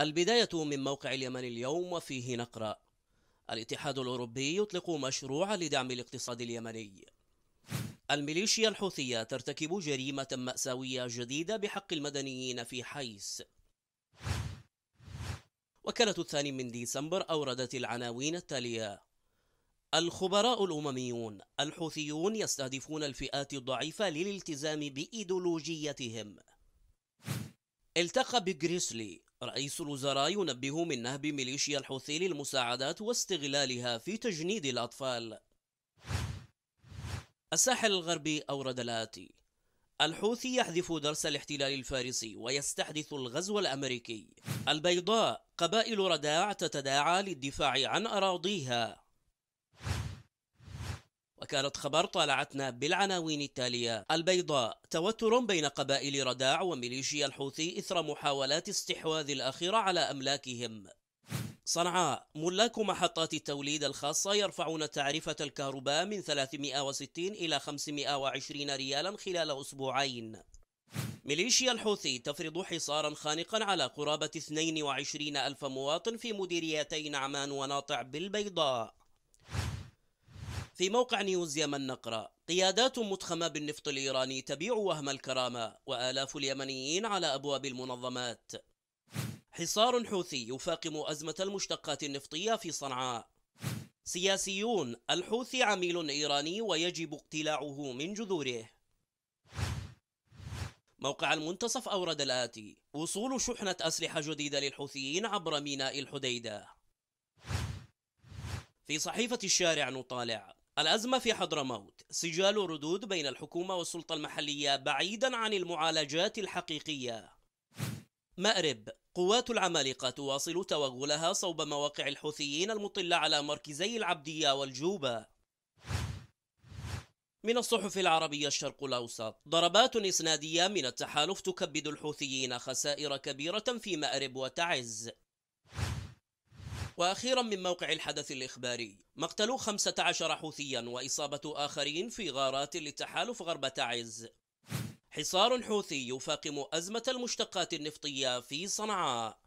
البداية من موقع اليمن اليوم وفيه نقرأ الاتحاد الأوروبي يطلق مشروعا لدعم الاقتصاد اليمني الميليشيا الحوثية ترتكب جريمة مأساوية جديدة بحق المدنيين في حيس وكالة الثاني من ديسمبر أوردت العناوين التالية الخبراء الأمميون الحوثيون يستهدفون الفئات الضعيفة للالتزام بإيديولوجيتهم التقى بجريسلي رئيس الوزراء ينبه من نهب ميليشيا الحوثي للمساعدات واستغلالها في تجنيد الأطفال الساحل الغربي أورد الآتي الحوثي يحذف درس الاحتلال الفارسي ويستحدث الغزو الأمريكي البيضاء قبائل رداع تتداعى للدفاع عن أراضيها وكانت خبر طالعتنا بالعناوين التالية البيضاء توتر بين قبائل رداع وميليشيا الحوثي إثر محاولات استحواذ الأخيرة على أملاكهم صنعاء ملاك محطات التوليد الخاصة يرفعون تعرفة الكهرباء من 360 إلى 520 ريالا خلال أسبوعين ميليشيا الحوثي تفرض حصارا خانقا على قرابة 22 ألف مواطن في مديريتي نعمان وناطع بالبيضاء في موقع نيوز يمن نقرأ قيادات متخمة بالنفط الإيراني تبيع وهم الكرامة وآلاف اليمنيين على أبواب المنظمات حصار حوثي يفاقم أزمة المشتقات النفطية في صنعاء سياسيون الحوثي عميل إيراني ويجب اقتلاعه من جذوره موقع المنتصف أورد الآتي وصول شحنة أسلحة جديدة للحوثيين عبر ميناء الحديدة في صحيفة الشارع نطالع الأزمة في حضرموت سجال ردود بين الحكومة والسلطة المحلية بعيدا عن المعالجات الحقيقية مأرب قوات العمالقة تواصل توغلها صوب مواقع الحوثيين المطلة على مركزي العبدية والجوبة من الصحف العربية الشرق الأوسط ضربات إسنادية من التحالف تكبد الحوثيين خسائر كبيرة في مأرب وتعز وأخيرا من موقع الحدث الإخباري مقتل 15 حوثيا وإصابة آخرين في غارات للتحالف غرب تعز حصار حوثي يفاقم أزمة المشتقات النفطية في صنعاء